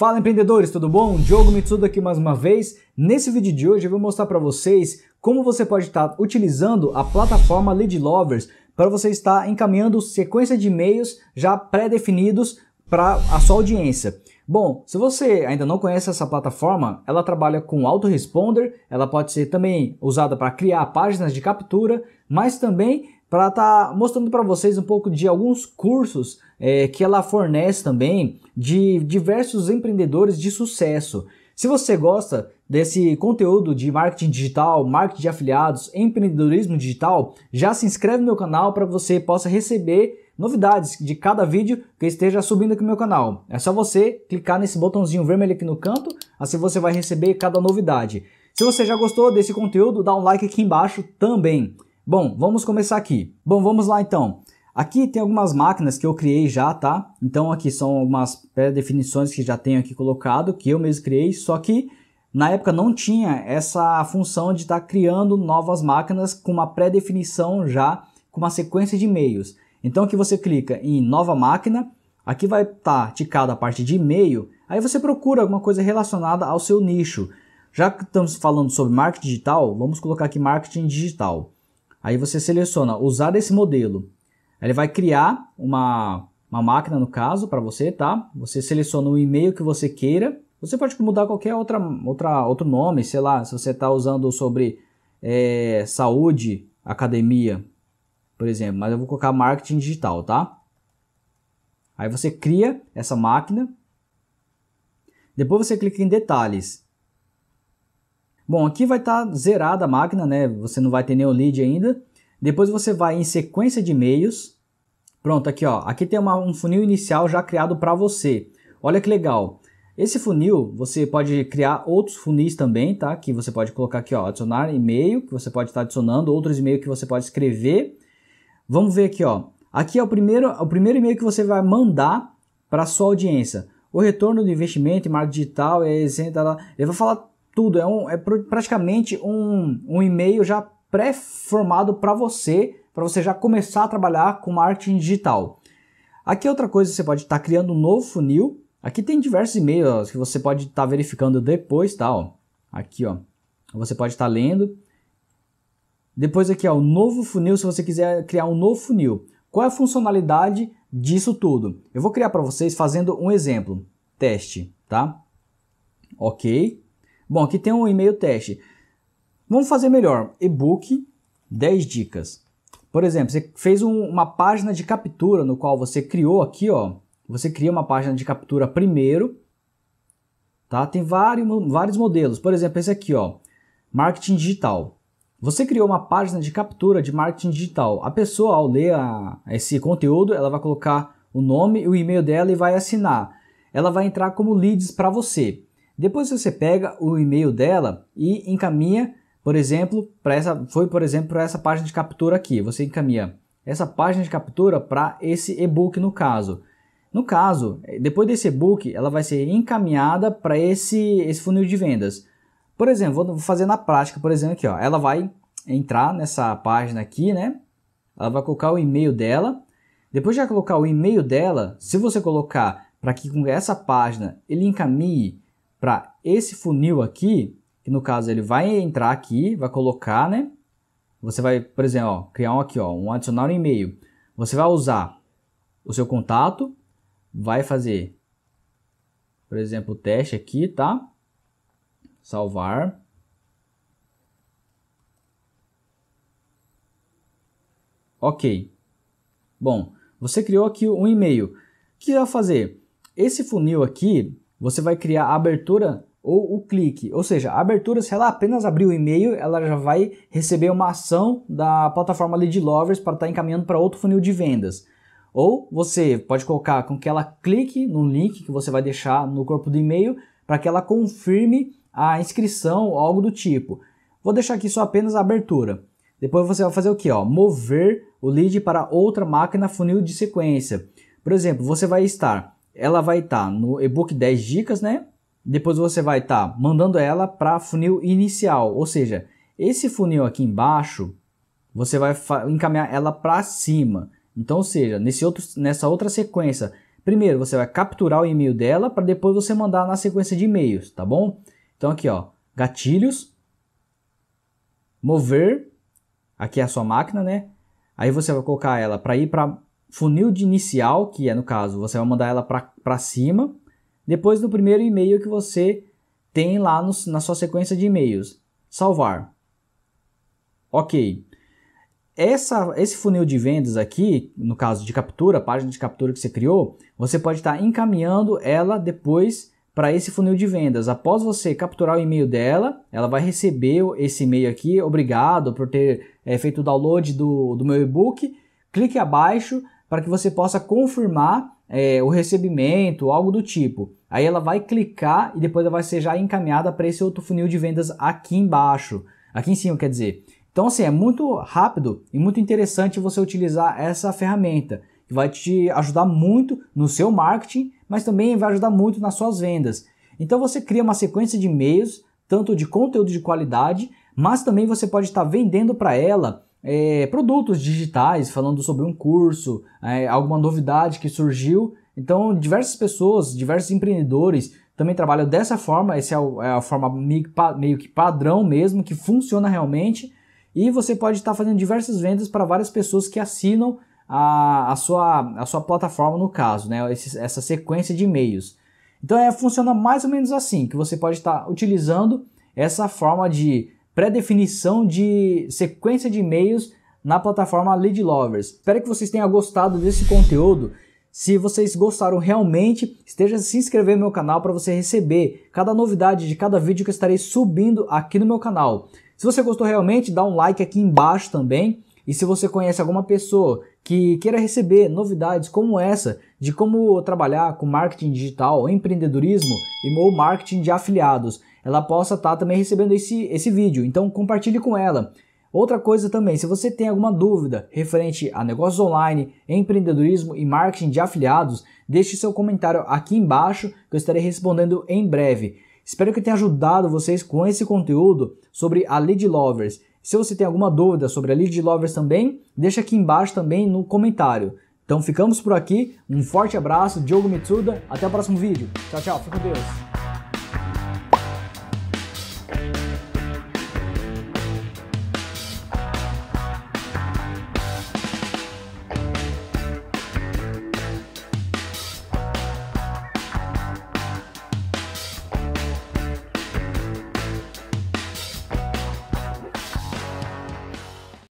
Fala empreendedores, tudo bom? Diogo Mitsudo aqui mais uma vez. Nesse vídeo de hoje eu vou mostrar para vocês como você pode estar utilizando a plataforma Lead Lovers para você estar encaminhando sequência de e-mails já pré-definidos para a sua audiência. Bom, se você ainda não conhece essa plataforma, ela trabalha com autoresponder, ela pode ser também usada para criar páginas de captura, mas também para estar tá mostrando para vocês um pouco de alguns cursos é, que ela fornece também de diversos empreendedores de sucesso. Se você gosta desse conteúdo de marketing digital, marketing de afiliados, empreendedorismo digital, já se inscreve no meu canal para você possa receber novidades de cada vídeo que esteja subindo aqui no meu canal. É só você clicar nesse botãozinho vermelho aqui no canto, assim você vai receber cada novidade. Se você já gostou desse conteúdo, dá um like aqui embaixo também. Bom, vamos começar aqui. Bom, vamos lá então. Aqui tem algumas máquinas que eu criei já, tá? Então aqui são algumas pré-definições que já tenho aqui colocado, que eu mesmo criei, só que na época não tinha essa função de estar tá criando novas máquinas com uma pré-definição já, com uma sequência de e-mails. Então que você clica em nova máquina, aqui vai estar tá a parte de e-mail, aí você procura alguma coisa relacionada ao seu nicho. Já que estamos falando sobre marketing digital, vamos colocar aqui marketing digital. Aí você seleciona usar esse modelo. Ele vai criar uma, uma máquina, no caso, para você, tá? Você seleciona o e-mail que você queira. Você pode mudar qualquer outra, outra, outro nome, sei lá, se você está usando sobre é, saúde, academia, por exemplo. Mas eu vou colocar marketing digital, tá? Aí você cria essa máquina. Depois você clica em detalhes. Bom, aqui vai estar tá zerada a máquina, né? Você não vai ter nenhum lead ainda. Depois você vai em sequência de e-mails. Pronto, aqui ó, aqui tem uma, um funil inicial já criado para você. Olha que legal. Esse funil, você pode criar outros funis também, tá? Que você pode colocar aqui, ó, adicionar e-mail, que você pode estar tá adicionando, outros e-mail que você pode escrever. Vamos ver aqui, ó. Aqui é o primeiro, o primeiro e-mail que você vai mandar para sua audiência. O retorno do investimento em marketing digital é lá, Ele vai falar tudo. É, um, é pr praticamente um, um e-mail já pré-formado para você, para você já começar a trabalhar com marketing digital. Aqui é outra coisa, você pode estar tá criando um novo funil. Aqui tem diversos e-mails que você pode estar tá verificando depois, tá? Ó. Aqui, ó. Você pode estar tá lendo. Depois aqui, ó, o novo funil, se você quiser criar um novo funil. Qual é a funcionalidade disso tudo? Eu vou criar para vocês fazendo um exemplo. Teste, tá? Ok. Bom, aqui tem um e-mail teste. Vamos fazer melhor. E-book 10 dicas. Por exemplo, você fez um, uma página de captura no qual você criou aqui, ó. Você cria uma página de captura primeiro, tá? Tem vários, vários modelos. Por exemplo, esse aqui, ó. Marketing digital. Você criou uma página de captura de marketing digital. A pessoa, ao ler a, esse conteúdo, ela vai colocar o nome, e o e-mail dela e vai assinar. Ela vai entrar como leads para você. Depois você pega o e-mail dela e encaminha, por exemplo, para essa foi por exemplo para essa página de captura aqui. Você encaminha essa página de captura para esse e-book no caso. No caso, depois desse e-book, ela vai ser encaminhada para esse esse funil de vendas. Por exemplo, vou fazer na prática, por exemplo aqui, ó, ela vai entrar nessa página aqui, né? Ela vai colocar o e-mail dela. Depois de colocar o e-mail dela, se você colocar para que com essa página ele encaminhe para esse funil aqui, que no caso ele vai entrar aqui, vai colocar, né? Você vai, por exemplo, ó, criar um aqui, ó, um adicionar um e-mail. Você vai usar o seu contato, vai fazer, por exemplo, o teste aqui, tá? Salvar. Ok. Bom, você criou aqui um e-mail. O que vai fazer? Esse funil aqui, você vai criar a abertura ou o clique. Ou seja, a abertura, se ela apenas abrir o e-mail, ela já vai receber uma ação da plataforma Lead Lovers para estar tá encaminhando para outro funil de vendas. Ou você pode colocar com que ela clique no link que você vai deixar no corpo do e-mail para que ela confirme a inscrição ou algo do tipo. Vou deixar aqui só apenas a abertura. Depois você vai fazer o que? Mover o lead para outra máquina funil de sequência. Por exemplo, você vai estar ela vai estar tá no e-book 10 dicas, né? Depois você vai estar tá mandando ela para funil inicial, ou seja, esse funil aqui embaixo, você vai encaminhar ela para cima. Então, ou seja, nesse outro, nessa outra sequência, primeiro você vai capturar o e-mail dela para depois você mandar na sequência de e-mails, tá bom? Então aqui, ó, gatilhos, mover, aqui é a sua máquina, né? Aí você vai colocar ela para ir para funil de inicial, que é no caso, você vai mandar ela para cima, depois do primeiro e-mail que você tem lá no, na sua sequência de e-mails. Salvar. Ok. Essa, esse funil de vendas aqui, no caso de captura, a página de captura que você criou, você pode estar tá encaminhando ela depois para esse funil de vendas. Após você capturar o e-mail dela, ela vai receber esse e-mail aqui, obrigado por ter é, feito o download do, do meu e-book. Clique abaixo para que você possa confirmar é, o recebimento, algo do tipo. Aí ela vai clicar e depois ela vai ser já encaminhada para esse outro funil de vendas aqui embaixo, aqui em cima, quer dizer. Então, assim, é muito rápido e muito interessante você utilizar essa ferramenta, que vai te ajudar muito no seu marketing, mas também vai ajudar muito nas suas vendas. Então, você cria uma sequência de e-mails, tanto de conteúdo de qualidade, mas também você pode estar tá vendendo para ela é, produtos digitais, falando sobre um curso, é, alguma novidade que surgiu. Então, diversas pessoas, diversos empreendedores também trabalham dessa forma. Essa é a é forma meio, meio que padrão mesmo, que funciona realmente. E você pode estar tá fazendo diversas vendas para várias pessoas que assinam a, a, sua, a sua plataforma, no caso, né? Esse, essa sequência de e-mails. Então, é, funciona mais ou menos assim, que você pode estar tá utilizando essa forma de pré-definição de sequência de e-mails na plataforma Lead Lovers. Espero que vocês tenham gostado desse conteúdo. Se vocês gostaram realmente, esteja se inscrevendo no meu canal para você receber cada novidade de cada vídeo que eu estarei subindo aqui no meu canal. Se você gostou realmente, dá um like aqui embaixo também. E se você conhece alguma pessoa que queira receber novidades como essa, de como trabalhar com marketing digital, empreendedorismo ou marketing de afiliados, ela possa estar tá também recebendo esse, esse vídeo. Então compartilhe com ela. Outra coisa também, se você tem alguma dúvida referente a negócios online, empreendedorismo e marketing de afiliados, deixe seu comentário aqui embaixo que eu estarei respondendo em breve. Espero que tenha ajudado vocês com esse conteúdo sobre a Lead Lovers. Se você tem alguma dúvida sobre a Lead Lovers também, deixa aqui embaixo também no comentário. Então ficamos por aqui, um forte abraço, Diogo Mitsuda, até o próximo vídeo. Tchau, tchau, fica com Deus.